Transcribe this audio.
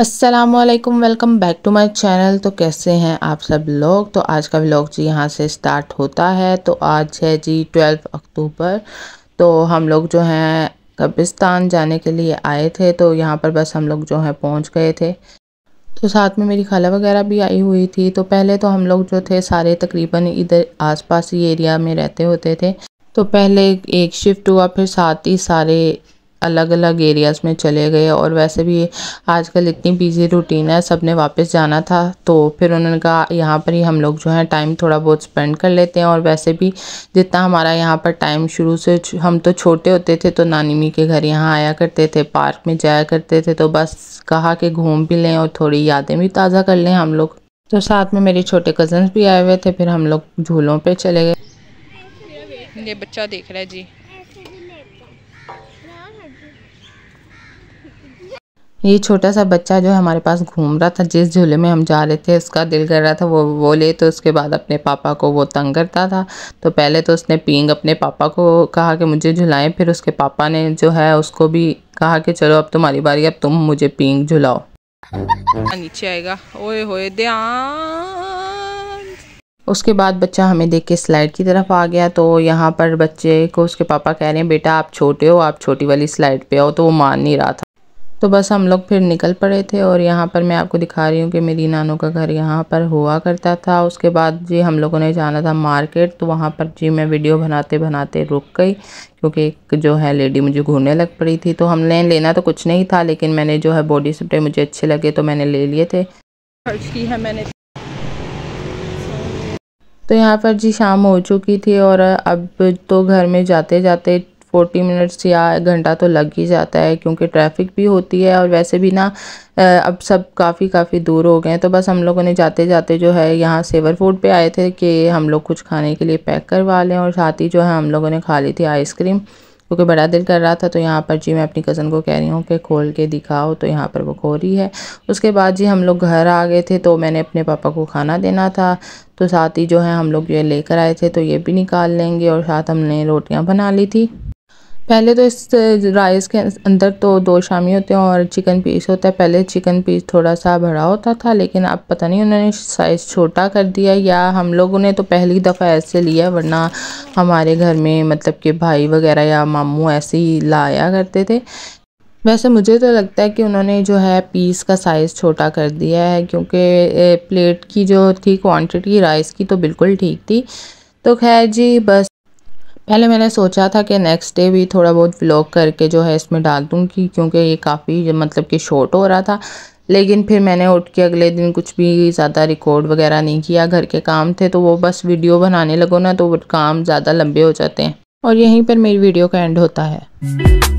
असलकम welcome back to my channel तो कैसे हैं आप सब लोग तो आज का ब्लॉग जी यहाँ से स्टार्ट होता है तो आज है जी 12 अक्टूबर तो हम लोग जो हैं कब्रिस्तान जाने के लिए आए थे तो यहाँ पर बस हम लोग जो हैं पहुँच गए थे तो साथ में मेरी खाला वगैरह भी आई हुई थी तो पहले तो हम लोग जो थे सारे तकरीबन इधर आसपास ही एरिया में रहते होते थे तो पहले एक शिफ्ट हुआ फिर साथ ही सारे अलग अलग एरियाज़ में चले गए और वैसे भी आजकल इतनी बिजी रूटीन है सबने वापस जाना था तो फिर उन्होंने कहा यहाँ पर ही हम लोग जो है टाइम थोड़ा बहुत स्पेंड कर लेते हैं और वैसे भी जितना हमारा यहाँ पर टाइम शुरू से हम तो छोटे होते थे तो नानी मी के घर यहाँ आया करते थे पार्क में जाया करते थे तो बस कहा कि घूम भी लें और थोड़ी यादें भी ताज़ा कर लें हम लोग तो साथ में मेरे छोटे कज़न्स भी आए हुए थे फिर हम लोग झूलों पर चले गए ये बच्चा देख रहा है जी ये छोटा सा बच्चा जो हमारे पास घूम रहा था जिस झूले में हम जा रहे थे उसका दिल कर रहा था वो वो ले तो उसके बाद अपने पापा को वो तंग करता था तो पहले तो उसने पींग अपने पापा को कहा कि मुझे झुलाएं फिर उसके पापा ने जो है उसको भी कहा कि चलो अब तुम्हारी बारी अब तुम मुझे पींग झुलाओ नीचे आएगा ओए होए ध्यान उसके बाद बच्चा हमें देख के स्लाइड की तरफ आ गया तो यहाँ पर बच्चे को उसके पापा कह रहे हैं बेटा आप छोटे हो आप छोटी वाली स्लाइड पे आओ तो वो मान नहीं रहा था तो बस हम लोग फिर निकल पड़े थे और यहाँ पर मैं आपको दिखा रही हूँ कि मेरी नानों का घर यहाँ पर हुआ करता था उसके बाद जी हम लोगों ने जाना था मार्केट तो वहाँ पर जी मैं वीडियो बनाते बनाते रुक गई क्योंकि एक जो है लेडी मुझे घूरने लग पड़ी थी तो हमने लेना तो कुछ नहीं था लेकिन मैंने जो है बॉडी स्प्रे मुझे अच्छे लगे तो मैंने ले लिए थे खर्च की है मैंने तो यहाँ पर जी शाम हो चुकी थी और अब तो घर में जाते जाते फोर्टी मिनट्स या घंटा तो लग ही जाता है क्योंकि ट्रैफिक भी होती है और वैसे भी ना अब सब काफ़ी काफ़ी दूर हो गए हैं तो बस हम लोगों ने जाते जाते जो है यहाँ सेवर फूड पे आए थे कि हम लोग कुछ खाने के लिए पैक करवा लें और साथ ही जो है हम लोगों ने खा ली थी आइसक्रीम क्योंकि बड़ा दिल कर रहा था तो यहाँ पर जी मैं अपनी कज़न को कह रही हूँ कि खोल के दिखाओ तो यहाँ पर वो खो रही है उसके बाद जी हम लोग घर आ गए थे तो मैंने अपने पापा को खाना देना था तो साथ ही जो है हम लोग ये लेकर आए थे तो ये भी निकाल लेंगे और साथ हमने रोटियाँ बना ली थी पहले तो इस राइस के अंदर तो दो शामी होते हैं और चिकन पीस होता है पहले चिकन पीस थोड़ा सा बड़ा होता था लेकिन अब पता नहीं उन्होंने साइज़ छोटा कर दिया या हम लोगों ने तो पहली दफ़ा ऐसे लिया वरना हमारे घर में मतलब कि भाई वगैरह या मामू ऐसे ही लाया करते थे वैसे मुझे तो लगता है कि उन्होंने जो है पीस का साइज़ छोटा कर दिया है क्योंकि प्लेट की जो थी क्वान्टिटी राइस की तो बिल्कुल ठीक थी तो खैर जी बस पहले मैंने सोचा था कि नेक्स्ट डे भी थोड़ा बहुत ब्लॉग करके जो है इसमें डाल दूँगी क्योंकि ये काफ़ी मतलब कि शॉर्ट हो रहा था लेकिन फिर मैंने उठ के अगले दिन कुछ भी ज़्यादा रिकॉर्ड वगैरह नहीं किया घर के काम थे तो वो बस वीडियो बनाने लगो ना तो काम ज़्यादा लंबे हो जाते हैं और यहीं पर मेरी वीडियो का एंड होता है